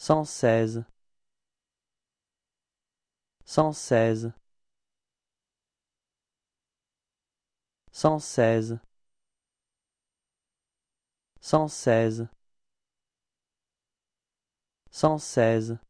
cent seize cent seize cent seize cent seize cent seize